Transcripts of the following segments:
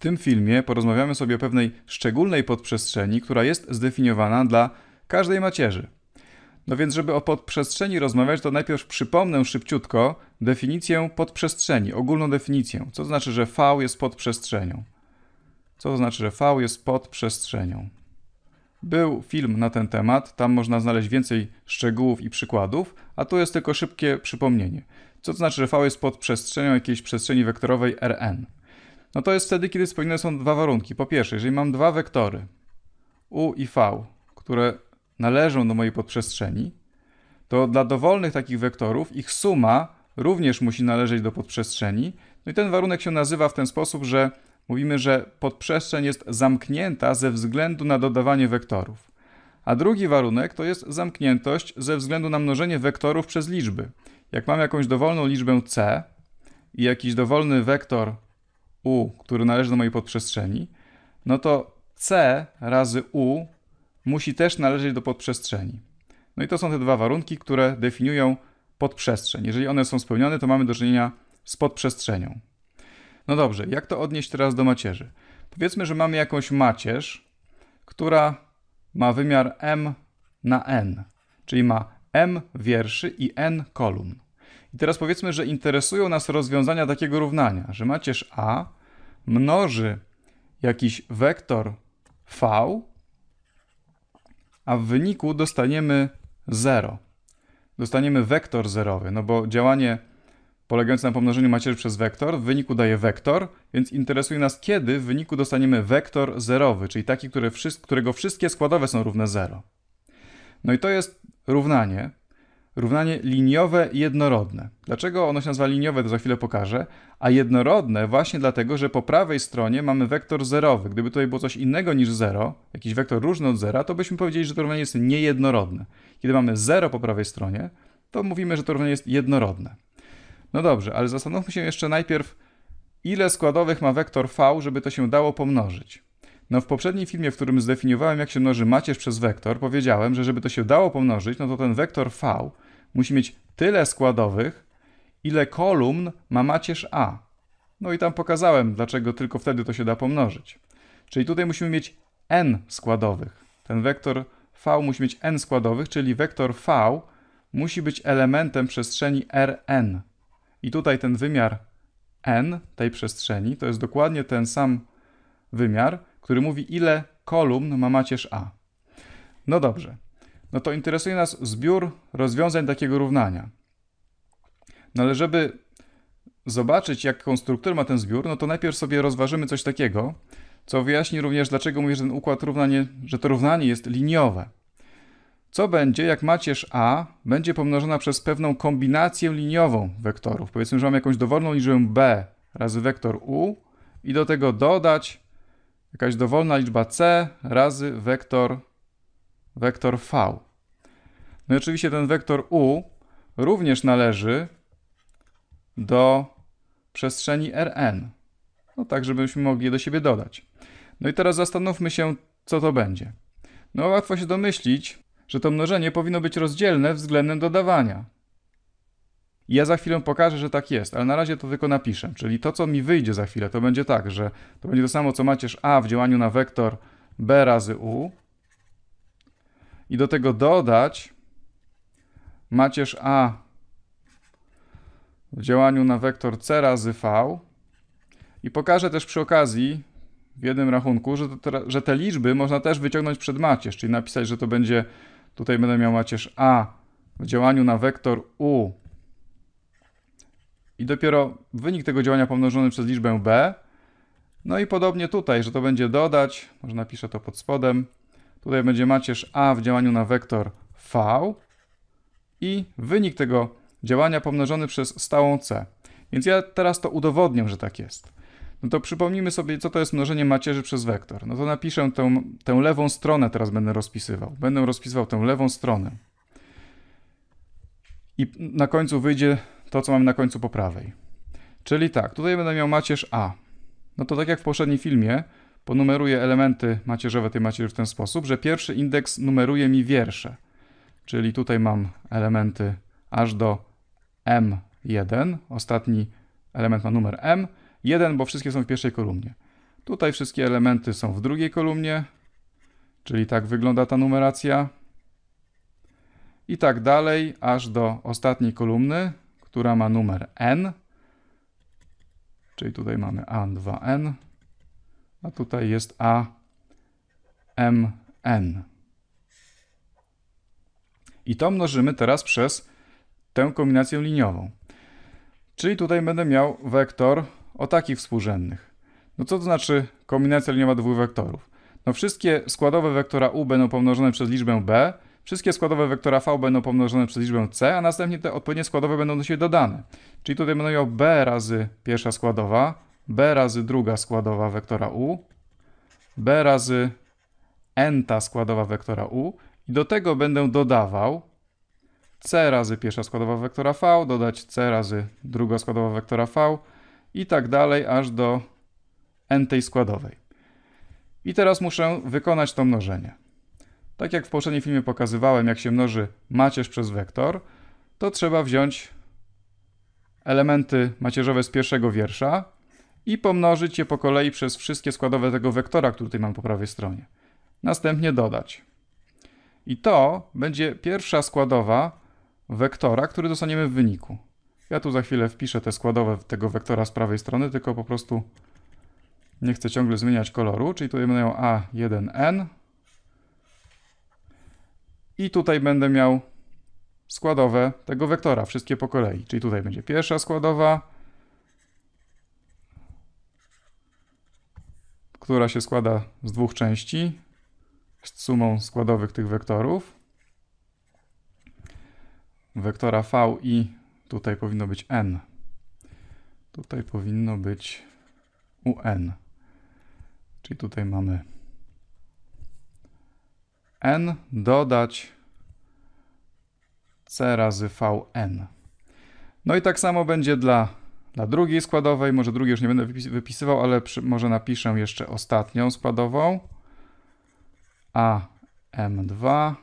tym filmie porozmawiamy sobie o pewnej szczególnej podprzestrzeni, która jest zdefiniowana dla każdej macierzy. No więc, żeby o podprzestrzeni rozmawiać, to najpierw przypomnę szybciutko definicję podprzestrzeni, ogólną definicję. Co to znaczy, że V jest podprzestrzenią? Co to znaczy, że V jest podprzestrzenią? Był film na ten temat, tam można znaleźć więcej szczegółów i przykładów, a tu jest tylko szybkie przypomnienie. Co to znaczy, że V jest podprzestrzenią jakiejś przestrzeni wektorowej Rn? No to jest wtedy, kiedy spełnione są dwa warunki. Po pierwsze, jeżeli mam dwa wektory u i v, które należą do mojej podprzestrzeni, to dla dowolnych takich wektorów ich suma również musi należeć do podprzestrzeni. No i ten warunek się nazywa w ten sposób, że mówimy, że podprzestrzeń jest zamknięta ze względu na dodawanie wektorów. A drugi warunek to jest zamkniętość ze względu na mnożenie wektorów przez liczby. Jak mam jakąś dowolną liczbę c i jakiś dowolny wektor u, który należy do mojej podprzestrzeni, no to C razy U musi też należeć do podprzestrzeni. No i to są te dwa warunki, które definiują podprzestrzeń. Jeżeli one są spełnione, to mamy do czynienia z podprzestrzenią. No dobrze, jak to odnieść teraz do macierzy? Powiedzmy, że mamy jakąś macierz, która ma wymiar m na n, czyli ma m wierszy i n kolumn. I teraz powiedzmy, że interesują nas rozwiązania takiego równania, że macierz A mnoży jakiś wektor V, a w wyniku dostaniemy 0. Dostaniemy wektor zerowy, no bo działanie polegające na pomnożeniu macierzy przez wektor w wyniku daje wektor, więc interesuje nas, kiedy w wyniku dostaniemy wektor zerowy, czyli taki, który, którego wszystkie składowe są równe 0. No i to jest równanie, równanie liniowe jednorodne. Dlaczego ono się nazywa liniowe, to za chwilę pokażę, a jednorodne właśnie dlatego, że po prawej stronie mamy wektor zerowy. Gdyby tutaj było coś innego niż 0, jakiś wektor różny od zera, to byśmy powiedzieli, że to równanie jest niejednorodne. Kiedy mamy 0 po prawej stronie, to mówimy, że to równanie jest jednorodne. No dobrze, ale zastanówmy się jeszcze najpierw, ile składowych ma wektor v, żeby to się dało pomnożyć. No w poprzednim filmie, w którym zdefiniowałem, jak się mnoży macierz przez wektor, powiedziałem, że żeby to się dało pomnożyć, no to ten wektor V musi mieć tyle składowych, ile kolumn ma macierz A. No i tam pokazałem, dlaczego tylko wtedy to się da pomnożyć. Czyli tutaj musimy mieć n składowych. Ten wektor V musi mieć n składowych, czyli wektor V musi być elementem przestrzeni Rn. I tutaj ten wymiar n tej przestrzeni to jest dokładnie ten sam wymiar, który mówi, ile kolumn ma macierz A. No dobrze, no to interesuje nas zbiór rozwiązań takiego równania. No ale żeby zobaczyć, jaką strukturę ma ten zbiór, no to najpierw sobie rozważymy coś takiego, co wyjaśni również, dlaczego mówię, że ten układ równanie, że to równanie jest liniowe. Co będzie, jak macierz A będzie pomnożona przez pewną kombinację liniową wektorów? Powiedzmy, że mam jakąś dowolną liczbę B razy wektor U i do tego dodać jakaś dowolna liczba c razy wektor, wektor v. No i oczywiście ten wektor u również należy do przestrzeni Rn. No tak, żebyśmy mogli je do siebie dodać. No i teraz zastanówmy się, co to będzie. No łatwo się domyślić, że to mnożenie powinno być rozdzielne względem dodawania. I ja za chwilę pokażę, że tak jest, ale na razie to tylko napiszę. Czyli to, co mi wyjdzie za chwilę, to będzie tak, że to będzie to samo, co macierz A w działaniu na wektor B razy U. I do tego dodać macierz A w działaniu na wektor C razy V. I pokażę też przy okazji w jednym rachunku, że, te, że te liczby można też wyciągnąć przed macierz, czyli napisać, że to będzie, tutaj będę miał macierz A w działaniu na wektor U i dopiero wynik tego działania pomnożony przez liczbę b. No i podobnie tutaj, że to będzie dodać, może napiszę to pod spodem. Tutaj będzie macierz a w działaniu na wektor v i wynik tego działania pomnożony przez stałą c. Więc ja teraz to udowodnię, że tak jest. No to przypomnijmy sobie, co to jest mnożenie macierzy przez wektor. No to napiszę tę, tę lewą stronę, teraz będę rozpisywał. Będę rozpisywał tę lewą stronę. I na końcu wyjdzie to, co mamy na końcu po prawej. Czyli tak, tutaj będę miał macierz A. No to tak jak w poprzednim filmie, ponumeruję elementy macierzowe tej macierzy w ten sposób, że pierwszy indeks numeruje mi wiersze. Czyli tutaj mam elementy aż do M1, ostatni element ma numer M, 1, bo wszystkie są w pierwszej kolumnie. Tutaj wszystkie elementy są w drugiej kolumnie, czyli tak wygląda ta numeracja. I tak dalej, aż do ostatniej kolumny, która ma numer n, czyli tutaj mamy A2N, a tutaj jest AMN. I to mnożymy teraz przez tę kombinację liniową. Czyli tutaj będę miał wektor o takich współrzędnych. No co to znaczy kombinacja liniowa dwóch wektorów? No wszystkie składowe wektora u będą pomnożone przez liczbę b, Wszystkie składowe wektora V będą pomnożone przez liczbę c, a następnie te odpowiednie składowe będą do siebie dodane. Czyli tutaj będę miał b razy pierwsza składowa, b razy druga składowa wektora u, b razy n ta składowa wektora u i do tego będę dodawał c razy pierwsza składowa wektora v, dodać c razy druga składowa wektora v i tak dalej aż do n tej składowej. I teraz muszę wykonać to mnożenie. Tak jak w poprzednim filmie pokazywałem, jak się mnoży macierz przez wektor, to trzeba wziąć elementy macierzowe z pierwszego wiersza i pomnożyć je po kolei przez wszystkie składowe tego wektora, który tutaj mam po prawej stronie. Następnie dodać. I to będzie pierwsza składowa wektora, który dostaniemy w wyniku. Ja tu za chwilę wpiszę te składowe tego wektora z prawej strony, tylko po prostu nie chcę ciągle zmieniać koloru, czyli tutaj będą A1N, i tutaj będę miał składowe tego wektora, wszystkie po kolei. Czyli tutaj będzie pierwsza składowa, która się składa z dwóch części, z sumą składowych tych wektorów. Wektora v i tutaj powinno być n. Tutaj powinno być un. Czyli tutaj mamy n dodać c razy vn. No i tak samo będzie dla, dla drugiej składowej. Może drugiej już nie będę wypisywał, ale przy, może napiszę jeszcze ostatnią składową. A m2.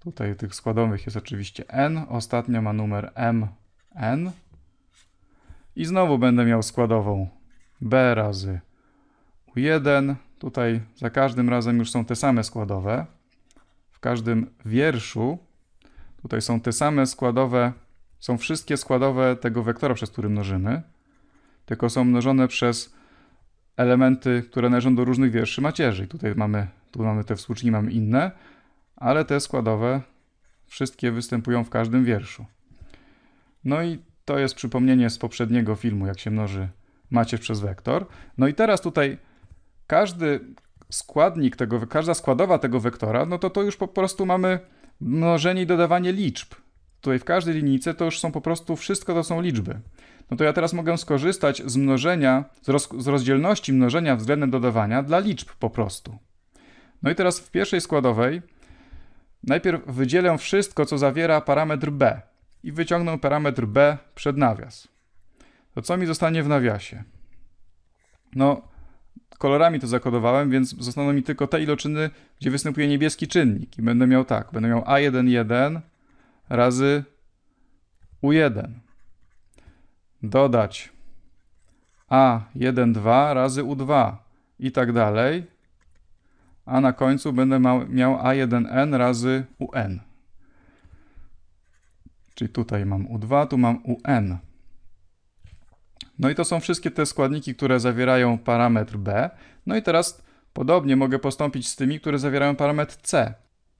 Tutaj tych składowych jest oczywiście n. Ostatnia ma numer mn. I znowu będę miał składową b razy u1 Tutaj za każdym razem już są te same składowe. W każdym wierszu tutaj są te same składowe, są wszystkie składowe tego wektora, przez który mnożymy, tylko są mnożone przez elementy, które należą do różnych wierszy macierzy. Tutaj mamy, tu mamy te współczynniki, mamy inne, ale te składowe wszystkie występują w każdym wierszu. No i to jest przypomnienie z poprzedniego filmu, jak się mnoży macierz przez wektor. No i teraz tutaj każdy składnik tego, każda składowa tego wektora, no to to już po prostu mamy mnożenie i dodawanie liczb. Tutaj w każdej linijce to już są po prostu wszystko to są liczby. No to ja teraz mogę skorzystać z mnożenia, z, roz, z rozdzielności mnożenia względem dodawania dla liczb po prostu. No i teraz w pierwszej składowej najpierw wydzielę wszystko, co zawiera parametr b i wyciągnę parametr b przed nawias. To co mi zostanie w nawiasie? No, kolorami to zakodowałem, więc zostaną mi tylko te iloczyny, gdzie występuje niebieski czynnik. I będę miał tak, będę miał A11 razy U1. Dodać A12 razy U2 i tak dalej. A na końcu będę miał A1N razy UN. Czyli tutaj mam U2, tu mam UN. No i to są wszystkie te składniki, które zawierają parametr b. No i teraz podobnie mogę postąpić z tymi, które zawierają parametr c.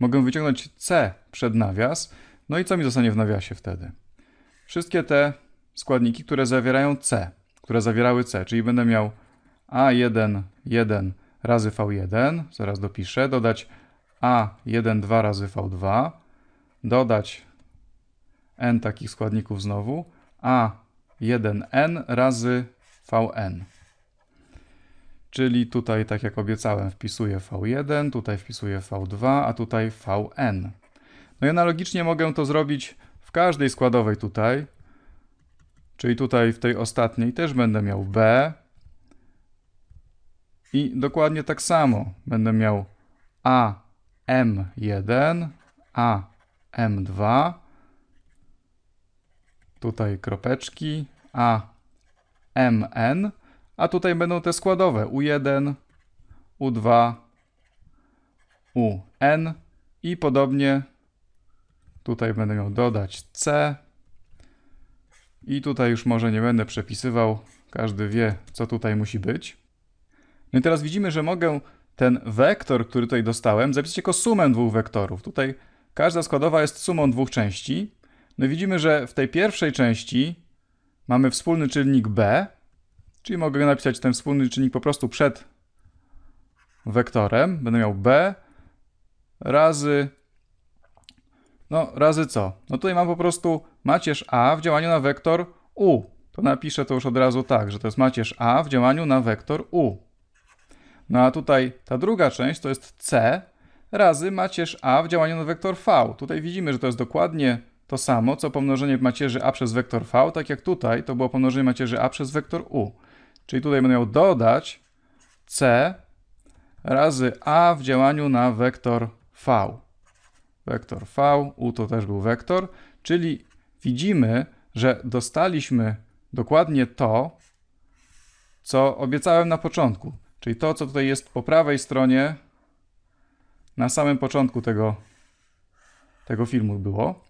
Mogę wyciągnąć c przed nawias, no i co mi zostanie w nawiasie wtedy? Wszystkie te składniki, które zawierają c, które zawierały c, czyli będę miał a1, 1 razy v1, zaraz dopiszę, dodać a1, 2 razy v2, dodać n takich składników znowu, a 1n razy vn. Czyli tutaj, tak jak obiecałem, wpisuję v1, tutaj wpisuję v2, a tutaj vn. No i analogicznie mogę to zrobić w każdej składowej tutaj, czyli tutaj w tej ostatniej też będę miał b i dokładnie tak samo będę miał a m1, a m2, tutaj kropeczki, A, mn a tutaj będą te składowe U1, U2, UN i podobnie tutaj będę miał dodać C i tutaj już może nie będę przepisywał, każdy wie co tutaj musi być. No i teraz widzimy, że mogę ten wektor, który tutaj dostałem, zapisać jako sumę dwóch wektorów. Tutaj każda składowa jest sumą dwóch części, no i widzimy, że w tej pierwszej części mamy wspólny czynnik b, czyli mogę napisać ten wspólny czynnik po prostu przed wektorem. Będę miał b razy, no razy co? No tutaj mam po prostu macierz a w działaniu na wektor u. To napiszę to już od razu tak, że to jest macierz a w działaniu na wektor u. No a tutaj ta druga część to jest c razy macierz a w działaniu na wektor v. Tutaj widzimy, że to jest dokładnie to samo, co pomnożenie macierzy a przez wektor v, tak jak tutaj to było pomnożenie macierzy a przez wektor u. Czyli tutaj będę miał dodać c razy a w działaniu na wektor v. Wektor v, u to też był wektor, czyli widzimy, że dostaliśmy dokładnie to, co obiecałem na początku. Czyli to, co tutaj jest po prawej stronie, na samym początku tego, tego filmu było.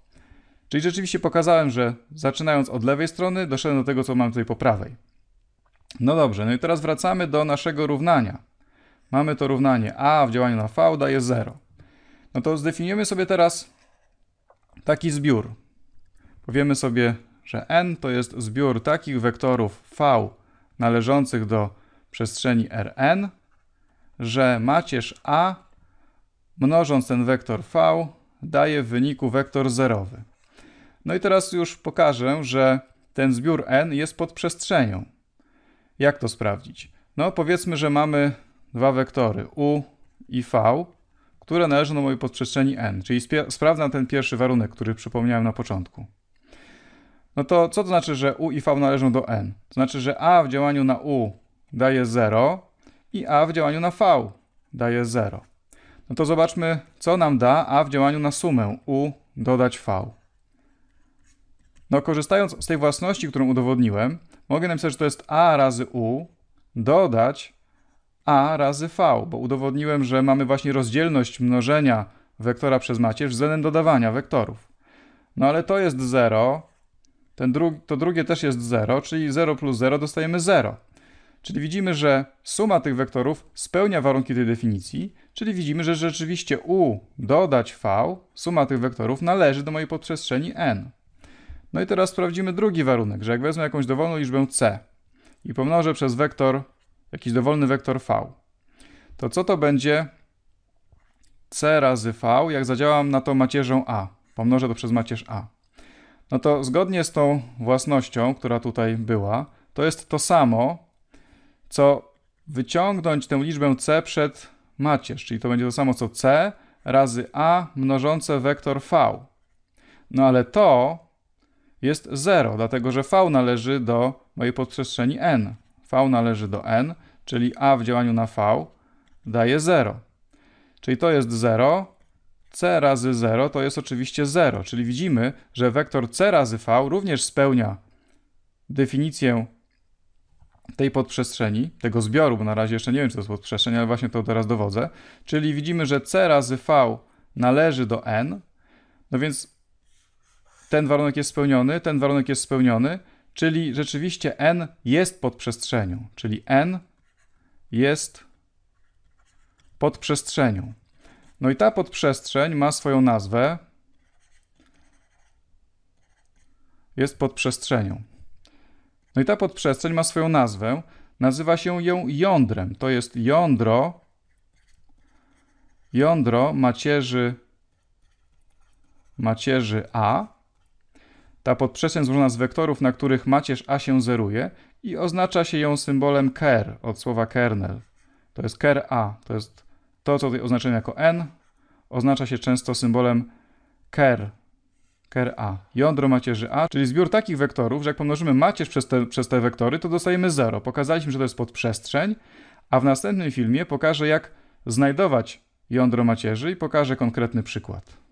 Czyli rzeczywiście pokazałem, że zaczynając od lewej strony, doszedłem do tego, co mam tutaj po prawej. No dobrze, no i teraz wracamy do naszego równania. Mamy to równanie a w działaniu na v daje 0. No to zdefiniujemy sobie teraz taki zbiór. Powiemy sobie, że n to jest zbiór takich wektorów v należących do przestrzeni Rn, że macierz A, mnożąc ten wektor V, daje w wyniku wektor zerowy. No i teraz już pokażę, że ten zbiór n jest pod przestrzenią. Jak to sprawdzić? No powiedzmy, że mamy dwa wektory u i v, które należą do mojej podprzestrzeni n, czyli sprawdzam ten pierwszy warunek, który przypomniałem na początku. No to co to znaczy, że u i v należą do n? To znaczy, że a w działaniu na u daje 0 i a w działaniu na v daje 0. No to zobaczmy, co nam da a w działaniu na sumę u dodać v. No korzystając z tej własności, którą udowodniłem, mogę napisać, że to jest a razy u dodać a razy v, bo udowodniłem, że mamy właśnie rozdzielność mnożenia wektora przez macierz względem dodawania wektorów. No ale to jest 0, ten to drugie też jest 0, czyli 0 plus 0 dostajemy 0. Czyli widzimy, że suma tych wektorów spełnia warunki tej definicji, czyli widzimy, że rzeczywiście u dodać v, suma tych wektorów należy do mojej podprzestrzeni n. No i teraz sprawdzimy drugi warunek, że jak wezmę jakąś dowolną liczbę c i pomnożę przez wektor, jakiś dowolny wektor v, to co to będzie c razy v, jak zadziałam na to macierzą a, pomnożę to przez macierz a. No to zgodnie z tą własnością, która tutaj była, to jest to samo, co wyciągnąć tę liczbę c przed macierz, czyli to będzie to samo co c razy a mnożące wektor v. No ale to jest 0, dlatego że V należy do mojej podprzestrzeni N. V należy do N, czyli A w działaniu na V daje 0. Czyli to jest 0, C razy 0 to jest oczywiście 0, czyli widzimy, że wektor C razy V również spełnia definicję tej podprzestrzeni, tego zbioru, bo na razie jeszcze nie wiem, czy to jest podprzestrzeń, ale właśnie to teraz dowodzę. Czyli widzimy, że C razy V należy do N, no więc ten warunek jest spełniony, ten warunek jest spełniony, czyli rzeczywiście n jest pod przestrzenią, czyli n jest pod przestrzenią. No i ta podprzestrzeń ma swoją nazwę. Jest pod przestrzenią. No i ta podprzestrzeń ma swoją nazwę. Nazywa się ją jądrem. To jest jądro jądro macierzy macierzy A ta podprzestrzeń złożona z wektorów, na których macierz A się zeruje i oznacza się ją symbolem ker od słowa kernel. To jest ker A, to jest to, co tutaj oznaczamy jako n, oznacza się często symbolem ker, ker A, jądro macierzy A, czyli zbiór takich wektorów, że jak pomnożymy macierz przez te, przez te wektory, to dostajemy 0. Pokazaliśmy, że to jest podprzestrzeń, a w następnym filmie pokażę, jak znajdować jądro macierzy i pokażę konkretny przykład.